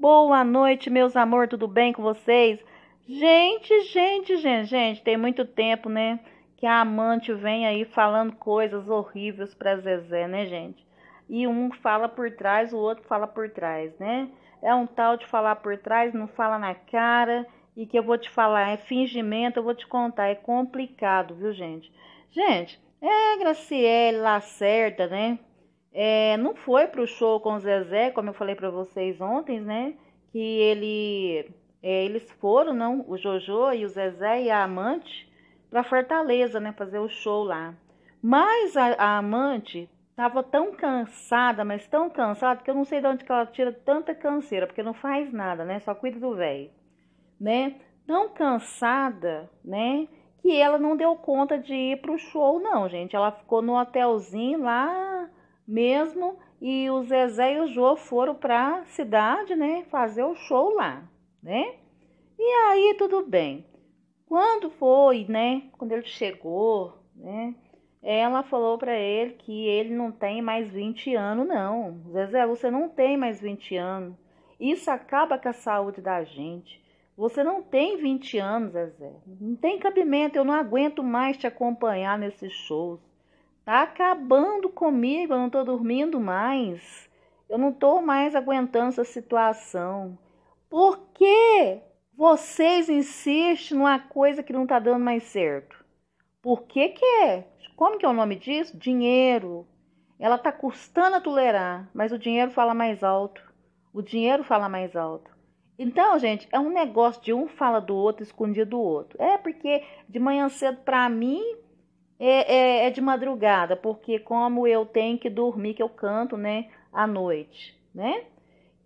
Boa noite, meus amor, tudo bem com vocês? Gente, gente, gente, gente, tem muito tempo, né? Que a amante vem aí falando coisas horríveis pra Zezé, né, gente? E um fala por trás, o outro fala por trás, né? É um tal de falar por trás, não fala na cara. E que eu vou te falar, é fingimento, eu vou te contar, é complicado, viu, gente? Gente, é Graciele Lacerda, né? é, não foi pro show com o Zezé, como eu falei para vocês ontem, né? Que ele, é, eles foram, não, o Jojo e o Zezé e a Amante para Fortaleza, né? Fazer o show lá. Mas a, a Amante tava tão cansada, mas tão cansada que eu não sei de onde que ela tira tanta canseira, porque não faz nada, né? Só cuida do velho, né? Tão cansada, né? Que ela não deu conta de ir pro show, não, gente. Ela ficou no hotelzinho lá mesmo. E o Zezé e o Jô foram para a cidade, né? Fazer o show lá, né? E aí tudo bem. Quando foi, né? Quando ele chegou, né? Ela falou para ele que ele não tem mais 20 anos, não. Zezé, você não tem mais 20 anos. Isso acaba com a saúde da gente. Você não tem 20 anos, Zezé. Não tem cabimento. Eu não aguento mais te acompanhar nesses shows. Tá acabando comigo, eu não tô dormindo mais. Eu não tô mais aguentando essa situação. Por que vocês insistem numa coisa que não tá dando mais certo? Por que que é? Como que é o nome disso? Dinheiro. Ela tá custando a tolerar, mas o dinheiro fala mais alto. O dinheiro fala mais alto. Então, gente, é um negócio de um fala do outro, escondido do outro. É porque de manhã cedo para mim é, é, é de madrugada, porque como eu tenho que dormir, que eu canto, né, à noite, né?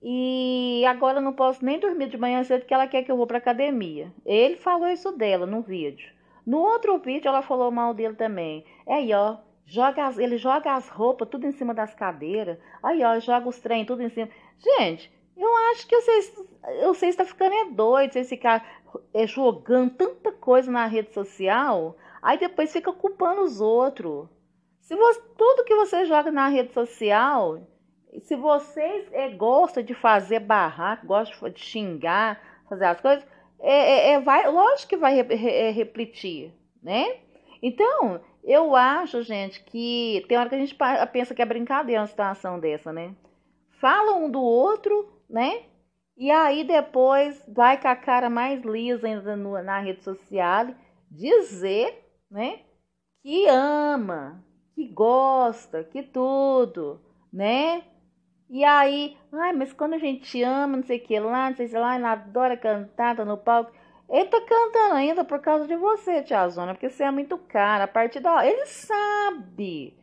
E agora eu não posso nem dormir de manhã cedo porque ela quer que eu vou para academia. Ele falou isso dela no vídeo. No outro vídeo ela falou mal dele também. Aí, ó, joga as, ele joga as roupas tudo em cima das cadeiras. Aí, ó, joga os trem tudo em cima. Gente, eu acho que vocês, vocês estão tá ficando é doido, vocês ficar é, jogando tanta coisa na rede social Aí depois fica culpando os outros. Se você, tudo que você joga na rede social, se vocês é, gosta de fazer barraco, gosta de xingar, fazer as coisas, é, é, é vai, lógico que vai é, repetir, né? Então, eu acho, gente, que tem hora que a gente pensa que é brincadeira uma situação dessa, né? Fala um do outro, né? E aí depois vai com a cara mais lisa ainda na rede social dizer né? Que ama, que gosta, que tudo, né? E aí, ai, mas quando a gente ama, não sei o que lá, não sei se lá, ela adora cantar, tá no palco. Ele tá cantando ainda por causa de você, tia Zona, porque você é muito cara. A partir da hora, ele sabe.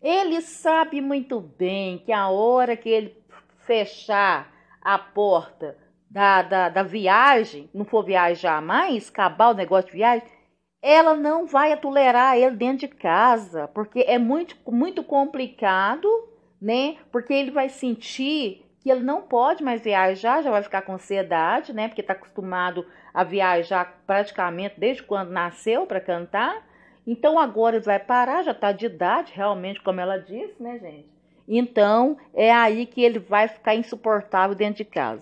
Ele sabe muito bem que a hora que ele fechar a porta da, da, da viagem, não for viajar mais, acabar o negócio de viagem, ela não vai tolerar ele dentro de casa, porque é muito, muito complicado, né? Porque ele vai sentir que ele não pode mais viajar, já vai ficar com ansiedade, né? Porque está acostumado a viajar praticamente desde quando nasceu para cantar. Então agora ele vai parar, já está de idade, realmente, como ela disse, né, gente? Então é aí que ele vai ficar insuportável dentro de casa.